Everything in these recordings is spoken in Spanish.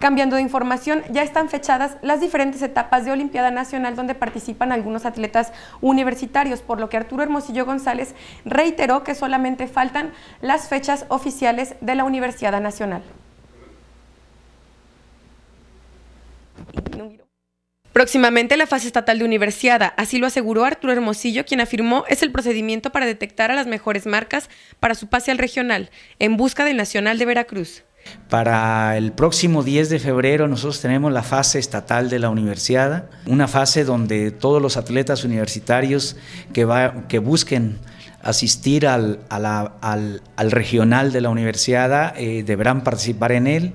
Cambiando de información, ya están fechadas las diferentes etapas de Olimpiada Nacional donde participan algunos atletas universitarios, por lo que Arturo Hermosillo González reiteró que solamente faltan las fechas oficiales de la Universidad Nacional. Próximamente la fase estatal de Universidad, así lo aseguró Arturo Hermosillo, quien afirmó es el procedimiento para detectar a las mejores marcas para su pase al regional, en busca del Nacional de Veracruz. Para el próximo 10 de febrero nosotros tenemos la fase estatal de la universidad, una fase donde todos los atletas universitarios que, busquen asistir al, regional de la universidad eh, deberán participar en él.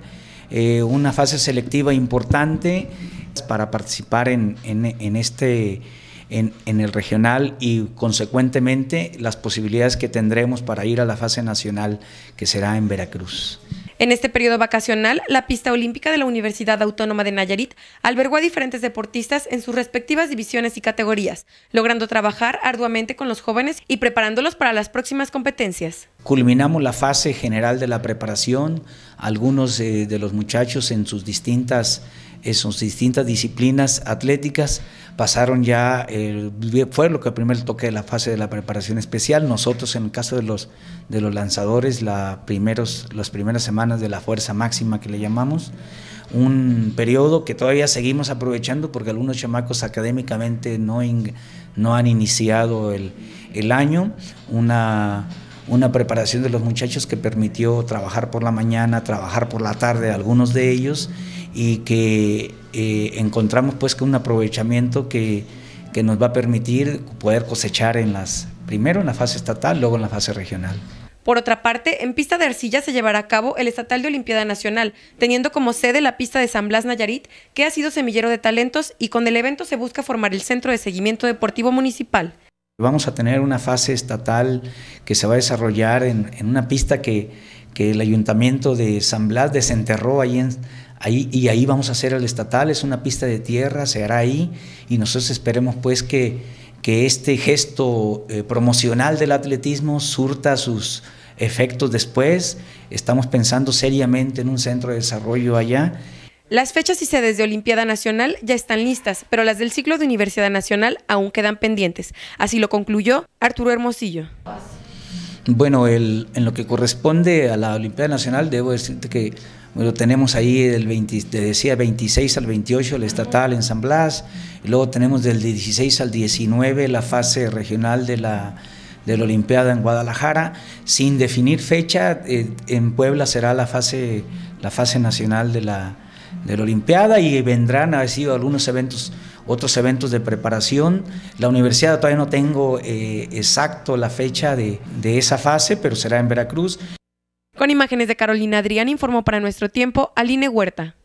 Eh, una fase selectiva importante para participar este, en, el regional y consecuentemente las posibilidades que tendremos para ir a la fase nacional que será en Veracruz. En este periodo vacacional, la pista olímpica de la Universidad Autónoma de Nayarit albergó a diferentes deportistas en sus respectivas divisiones y categorías, logrando trabajar arduamente con los jóvenes y preparándolos para las próximas competencias. Culminamos la fase general de la preparación, algunos eh, de los muchachos en sus distintas en distintas disciplinas atléticas. Pasaron ya, eh, fue lo que primero primer toque la fase de la preparación especial. Nosotros, en el caso de los, de los lanzadores, la primeros, las primeras semanas de la fuerza máxima que le llamamos, un periodo que todavía seguimos aprovechando porque algunos chamacos académicamente no, han iniciado el, año. Una una preparación de los muchachos que permitió trabajar por la mañana, trabajar por la tarde, algunos de ellos, y que eh, encontramos pues que un aprovechamiento que, que nos va a permitir poder cosechar en las, primero en la fase estatal, luego en la fase regional. Por otra parte, en pista de arcilla se llevará a cabo el Estatal de Olimpiada Nacional, teniendo como sede la pista de San Blas Nayarit, que ha sido semillero de talentos y con el evento se busca formar el Centro de Seguimiento Deportivo Municipal. Vamos a tener una fase estatal que se va a desarrollar en, en una pista que, que el Ayuntamiento de San Blas desenterró ahí en y ahí vamos a hacer el estatal, es una pista de tierra, se hará ahí y nosotros esperemos pues que, este gesto eh, promocional del atletismo surta sus efectos después. Estamos pensando seriamente en un centro de desarrollo allá. Las fechas y sedes de Olimpiada Nacional ya están listas, pero las del ciclo de Universidad Nacional aún quedan pendientes. Así lo concluyó Arturo Hermosillo. Bueno, el, en lo que corresponde a la Olimpiada Nacional, debo decirte que lo tenemos ahí del 20, decía, 26 al 28 el estatal en San Blas, y luego tenemos del 16 al 19 la fase regional de la de la Olimpiada en Guadalajara, sin definir fecha, eh, en Puebla será la fase, la fase nacional de la, de la Olimpiada y vendrán ha sido algunos eventos, otros eventos de preparación. La universidad todavía no tengo eh, exacto la fecha de, de esa fase, pero será en Veracruz. Con imágenes de Carolina Adrián informó para nuestro tiempo Aline Huerta.